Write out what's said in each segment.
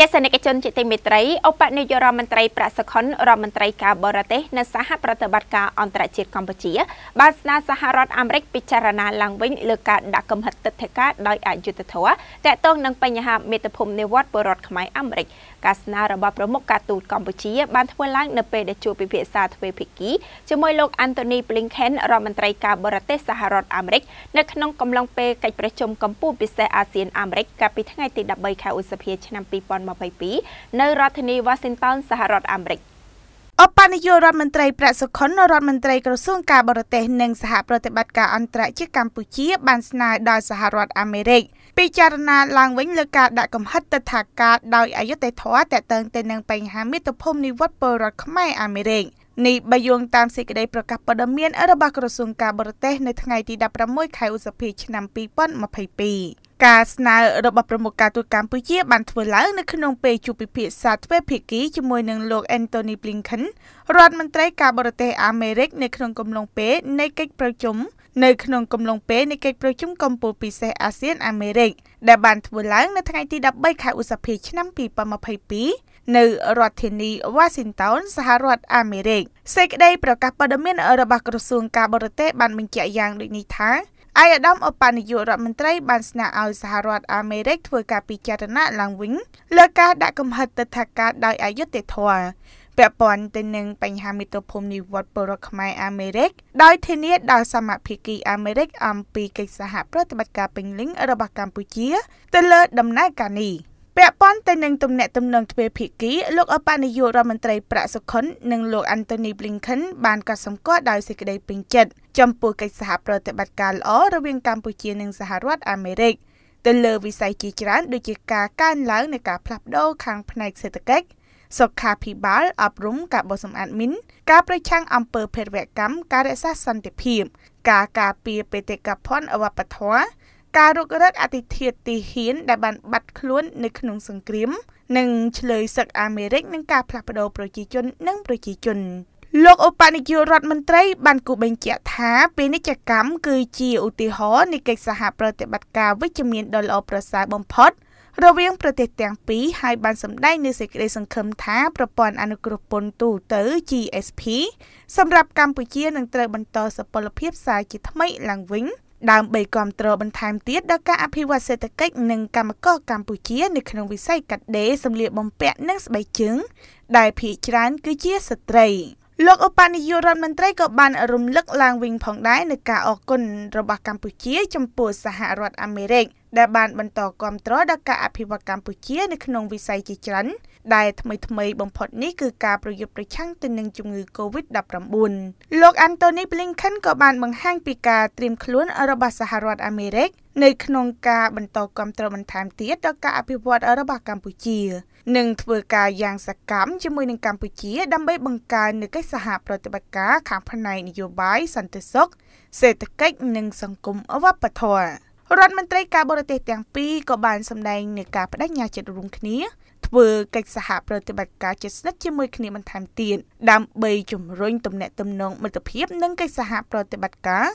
ទស្សនិកជនជាទីមេត្រីឧបនាយករដ្ឋមន្ត្រីប្រាក់សុខុនរដ្ឋមន្ត្រីការបរទេសនៅសហប្រតិបត្តិការអន្តរជាតិកម្ពុជា បានស្នើសហរដ្ឋអាមេរិកពិចារណាឡើងវិញលើការដាក់កំហិតទឹកធការដោយអយុត្តិធម៌ទាក់ទងនឹងបញ្ហាមេត្តភូមិនិវត្តពលរដ្ឋខ្មែរអាមេរិកការស្នើរបស់ប្រមុខការទូតកម្ពុជាបានធ្វើឡើងនៅពេលដែលជួបពិភាក្សាទ្វេភាគីជាមួយលោក Anthony Blinken រដ្ឋមន្ត្រីការបរទេសសហរដ្ឋអាមេរិកនៅក្នុងកំឡុងពេលកិច្ចប្រជុំកម្ពុជាពិសេសអាស៊ានអាមេរិកកាលពីថ្ងៃទី13ខែឧសភាឆ្នាំ2022នៅរដ្ឋធានី Washington សហរដ្ឋអាមេរិក។អបនយោរដ្ឋមន្ត្រីប្រាក់សុខុនរដ្ឋមន្ត្រីក្រសួងការបរទេសនិងសហប្រតិបត្តិការអន្តរជាតិកម្ពុជាបានស្នើដល់សហរដ្ឋអាមេរិកពិចារណាឡើងវិញលើការដាក់កំហិតតថាការដោយអយុត្តិធម៌ទាក់ទងទៅនឹងបញ្ហាមាតុភូមិនិវត្តពលរដ្ឋខ្មែរអាមេរិកនេះបើយោងតាមសេចក្តីប្រកាសព័ត៌មានរបស់ក្រសួងការបរទេសនៅថ្ងៃទី16ខែឧសភាឆ្នាំ2022ការស្នើរបស់ប្រមុខការទូតកម្ពុជាបានធ្វើឡើងនៅក្នុងពេលជួបពិភាក្សាទ្វេភាគីជាមួយនឹងលោក Anthony Blinken រដ្ឋមន្ត្រីការបរទេសអាមេរិកនៅក្នុងកំឡុងពេលនៃកិច្ចប្រជុំនៅក្នុងកំឡុងពេលនៃកិច្ចប្រជុំកម្ពុជាពិសេសអាស៊ានអាមេរិកដែលបានធ្វើឡើងនៅថ្ងៃទី13ខែឧសភាឆ្នាំ2022នៅរដ្ឋធានី Washington សហរដ្ឋអាមេរិកសេចក្តីប្រកាសព័ត៌មានរបស់ក្រសួងការបរទេសបានបញ្ជាក់យ៉ាងដូចនេះថាឯកឧត្តមឧបនាយករដ្ឋមន្ត្រីបានស្នើឲ្យសហរដ្ឋអាមេរិក ធ្វើការពិចារណា ឡើងវិញលើការដាក់កំហិតទិដ្ឋាការដោយអយុត្តិធម៌ពាក់ព័ន្ធទៅនឹងបញ្ហាមាតុភូមិនិវត្តពលរដ្ឋខ្មែរអាមេរិកដោយធានាដោយសមាភិកីអាមេរិកអំពីកិច្ចសហប្រតិបត្តិការពេញលិញរបស់កម្ពុជា ទៅលើដំណើរការនេះ។ពាក់ព័ន្ធទៅនឹងទំនាក់ទំនងទ្វេភាគីលោកអបនាយករដ្ឋមន្ត្រីប្រាក់សុខុននិងលោក Anthony Blinken បានកត់សម្គាល់ដោយសេចក្តីពេញចិត្តចំពោះកិច្ចសហប្រតិបត្តិការល្អរវាងកម្ពុជានិងសហរដ្ឋអាមេរិកទៅលើវិស័យជាច្រើនដូចជាការកើនឡើងនៃការផ្លាស់ប្ដូរខាងផ្នែកសេដ្ឋកិច្ចសុខាភិបាលអប់រំការបោះសម្អាតមីនការប្រឆាំងអំពើភេរវកម្មការរក្សាសន្តិភាព ការការពារបេតិកភណ្ឌវប្បធម៌ការរុករកអតិធិទីហ៊ានដែលបានបាត់ខ្លួននៅក្នុងសង្គ្រាមនិងឆ្លើយសឹកអាមេរិកនឹងការផ្លាស់ប្តូរប្រជាជននិងប្រជាជន លោកឧបនាយករដ្ឋមន្ត្រីបានគូបញ្ជាក់ថាពាណិជ្ជកម្មគឺជាឧទាហរណ៍នៃកិច្ចសហប្រតិបត្តិការវិជ្ជមានដ៏ល្អប្រសើរបំផុតរវាងប្រទេសទាំងពីរហើយបានសម្ដែងនូវសេចក្តីសង្ឃឹមថាប្រព័ន្ធអនុគ្រោះពន្ធទូទៅ GSP សម្រាប់កម្ពុជានឹងត្រូវបន្តសពលភាពសារជាថ្មីឡើងវិញ។ដើម្បីគ្រប់គ្រងបន្ថែមទៀតដល់ការអភិវឌ្ឍសេដ្ឋកិច្ចនិងកម្មករកម្ពុជានៅក្នុងវិស័យកាត់ដេរសម្លៀកបំពាក់និងស្បែកជើងដែលភាគច្រើន គឺជាស្ត្រី លោកឧបនាយករដ្ឋមន្ត្រីក៏បានរំលឹកឡើងវិញ ផងដែរនឹងការអរគុណរបស់កម្ពុជា ចំពោះសហរដ្ឋអាមេរិកដែលបានបន្តគ្រប់គ្រងដល់ការអភិវឌ្ឍកម្ពុជា នៅក្នុងវិស័យជាច្រើនដែលថ្មីថ្មីបំផុតនេះគឺការប្រយុទ្ធប្រឆាំងទៅនឹងជំងឺ Covid-19 លោក Anthony Blinken ក៏បានបង្ហាញពីការត្រៀមខ្លួនរបស់សហរដ្ឋអាមេរិក នៅក្នុងការបន្តគ្រប់គ្រងបន្ថែមទៀតដល់ការអភិវឌ្ឍរបស់កម្ពុជានិងធ្វើការយ៉ាងសកម្មជាមួយនឹងកម្ពុជាដើម្បីបង្កើននូវកិច្ចសហប្រតិបត្តិការខាងផ្នែកនយោបាយសន្តិសុខសេដ្ឋកិច្ចនិងសង្គមវប្បធម៌រដ្ឋមន្ត្រីការបរទេសទាំងពីរក៏បានសម្ដែងនៃការបដិញ្ញាចិត្តរួមគ្នាធ្វើកិច្ចសហប្រតិបត្តិការជិតស្និទ្ធជាមួយគ្នាបន្ថែមទៀតដើម្បីជំរុញទំនាក់ទំនងមិត្តភាពនិងកិច្ចសហប្រតិបត្តិការ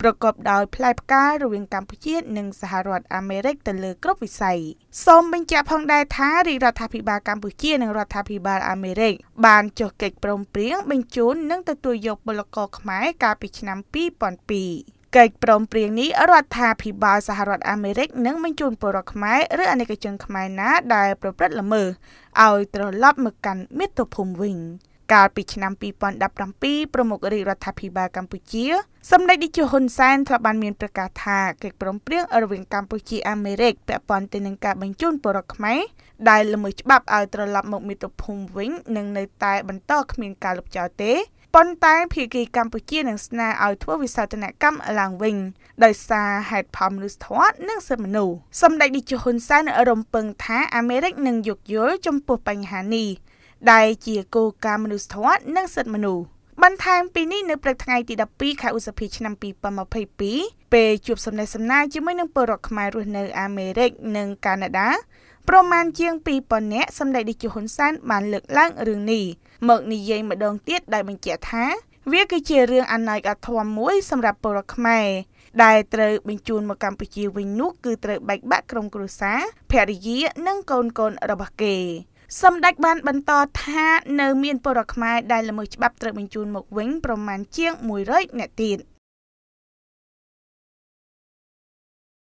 ប្រកបដោយផ្លែផ្ការវាងកម្ពុជា និងសហរដ្ឋអាមេរិកទៅលើគ្រប់វិស័យសូមបញ្ជាក់ផងដែរថារាជរដ្ឋាភិបាលកម្ពុជានិងរដ្ឋាភិបាលអាមេរិកបានចុះកិច្ចព្រមព្រៀងបញ្ជូននិងទទួលយកពលករខ្មែរកាលពីឆ្នាំ2002កិច្ចព្រមព្រៀងនេះរដ្ឋាភិបាលសហរដ្ឋអាមេរិកនឹងបញ្ជូនពលរដ្ឋខ្មែរឬអាណិកជនខ្មែរណា ដែលប្រព្រឹត្តល្មើសឲ្យត្រឡប់មកកាន់មាតុភូមិវិញកាលពីឆ្នាំ2017ប្រមុខរាជរដ្ឋាភិបាលកម្ពុជា សម្ដេចតេជោហ៊ុនសែនធ្លាប់បានមានប្រកាសថាកិច្ចព្រមព្រៀងរវាងកម្ពុជាអាមេរិកពាក់ព័ន្ធទៅនឹងការបញ្ជូនពលរដ្ឋខ្មែរដែលល្មើសច្បាប់ឲ្យត្រឡប់មកមាតុភូមិវិញនឹងនៅតែបន្តគ្មានការលុបចោលទេប៉ុន្តែភៀគីកម្ពុជានឹងស្នើឲ្យធ្វើវិសោធនកម្មឡើងវិញ ដោយសារហេតុផលមនុស្សធម៌និងសិទ្ធិមនុស្សសម្ដេចនាយកហ៊ុនសែនរំពឹងថាអាមេរិកនឹងយោគយល់ចំពោះបញ្ហានេះដែលជាគោលការណ៍មនុស្សធម៌និងសិទ្ធិមនុស្សបន្ថែមពីនេះនៅព្រឹកថ្ងៃទី12ខែឧសភាឆ្នាំ2022ពេលជួបសំណេះសំណាលជាមួយនឹងពលរដ្ឋខ្មែររស់នៅអាមេរិក និងកាណាដាប្រមាណជាង2ប៉ុណ្ណាសម្ដេចនាយកហ៊ុនសែនបានលើកឡើងរឿងនេះមកនិយាយម្ដងទៀតដោយបញ្ជាក់ថា វាគឺជារឿងអណ័យអធមមួយសម្រាប់ពលរដ្ឋខ្មែរដែលត្រូវបញ្ជូនមកកម្ពុជាវិញនោះគឺត្រូវបែកបាក់ក្រុមគ្រួសារភរិយា និងកូនកូនរបស់គេ សម្ដេចបានបន្តថានៅមានពលរដ្ឋខ្មែរដែលល្មើសច្បាប់ត្រូវបញ្ជូនមកវិញ ប្រមាណជាង100នាក់ទៀត។